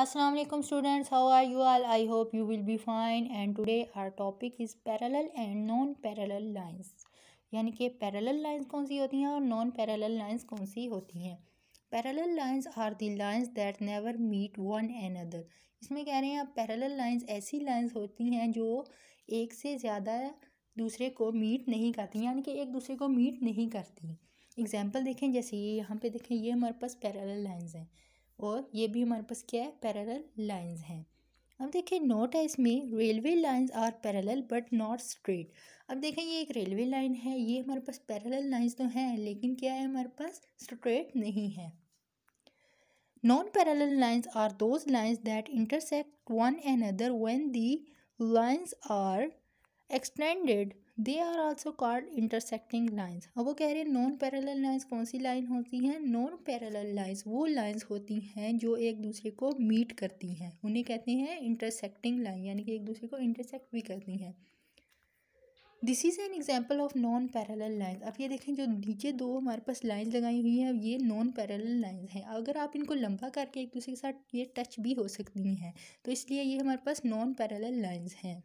Aslam students how are you are I hope you will be fine and today our topic is parallel and non parallel lines यानी कि parallel lines कौन सी होती हैं और non parallel lines कौन सी होती हैं parallel lines are the lines that never meet one and other इसमें कह रहे हैं आप पैरल लाइन्स ऐसी लाइन्स होती हैं जो एक से ज़्यादा दूसरे को मीट नहीं करती यानी कि एक दूसरे को मीट नहीं करती एग्ज़ाम्पल देखें जैसे ये यहाँ पर देखें ये हमारे पास पैरल लाइन्स हैं और ये भी हमारे पास क्या है पैरेलल लाइंस हैं अब देखिए नोट है इसमें railway lines are parallel but not straight अब देखें ये एक रेलवे लाइन है ये हमारे पास पैरेलल लाइंस तो हैं लेकिन क्या है हमारे पास स्ट्रेट नहीं है non parallel lines are those lines that intersect one and other when the lines are extended they are also called intersecting lines अब वो कह रहे हैं नॉन पैरल लाइन्स कौन सी लाइन होती हैं नॉन पैरल लाइन्स वो लाइन्स होती हैं जो एक दूसरे को मीट करती हैं उन्हें कहते हैं इंटरसेक्टिंग लाइन यानी कि एक दूसरे को इंटरसेक्ट भी करती हैं this is an example of non parallel lines अब ये देखें जो नीचे दो हमारे पास लाइन्स लगाई हुई हैं ये नॉन पैरल लाइन्स हैं अगर आप इनको लंबा करके एक दूसरे के साथ ये टच भी हो सकती हैं तो इसलिए ये हमारे पास नॉन पैरल लाइन्स हैं